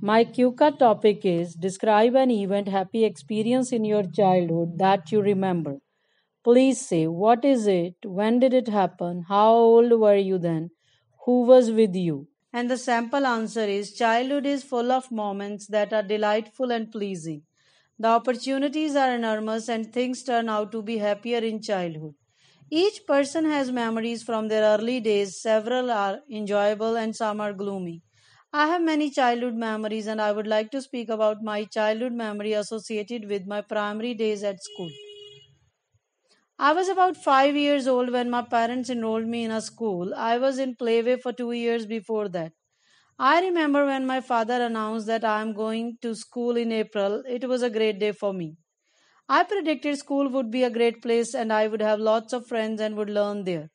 My QCA topic is describe an event happy experience in your childhood that you remember. Please say what is it, when did it happen, how old were you then, who was with you? And the sample answer is childhood is full of moments that are delightful and pleasing. The opportunities are enormous and things turn out to be happier in childhood. Each person has memories from their early days, several are enjoyable and some are gloomy. I have many childhood memories and I would like to speak about my childhood memory associated with my primary days at school. I was about five years old when my parents enrolled me in a school. I was in Playway for two years before that. I remember when my father announced that I am going to school in April. It was a great day for me. I predicted school would be a great place and I would have lots of friends and would learn there.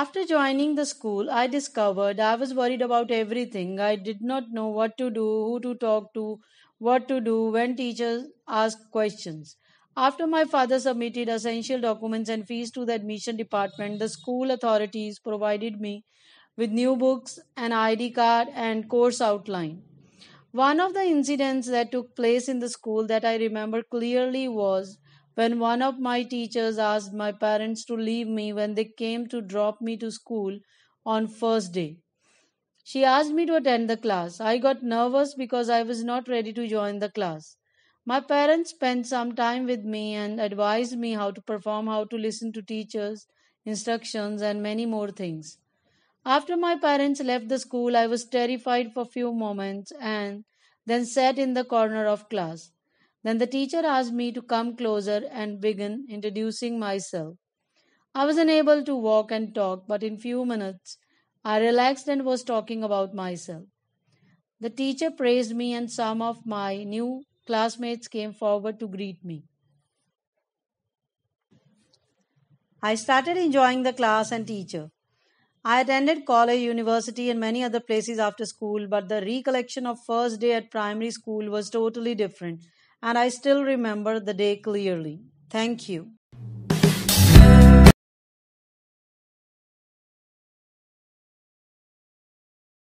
After joining the school, I discovered I was worried about everything. I did not know what to do, who to talk to, what to do when teachers asked questions. After my father submitted essential documents and fees to the admission department, the school authorities provided me with new books, an ID card, and course outline. One of the incidents that took place in the school that I remember clearly was when one of my teachers asked my parents to leave me when they came to drop me to school on first day, she asked me to attend the class. I got nervous because I was not ready to join the class. My parents spent some time with me and advised me how to perform, how to listen to teachers, instructions, and many more things. After my parents left the school, I was terrified for few moments and then sat in the corner of class. Then the teacher asked me to come closer and begin introducing myself. I was unable to walk and talk, but in few minutes I relaxed and was talking about myself. The teacher praised me, and some of my new classmates came forward to greet me. I started enjoying the class and teacher. I attended college, university, and many other places after school, but the recollection of first day at primary school was totally different and I still remember the day clearly. Thank you.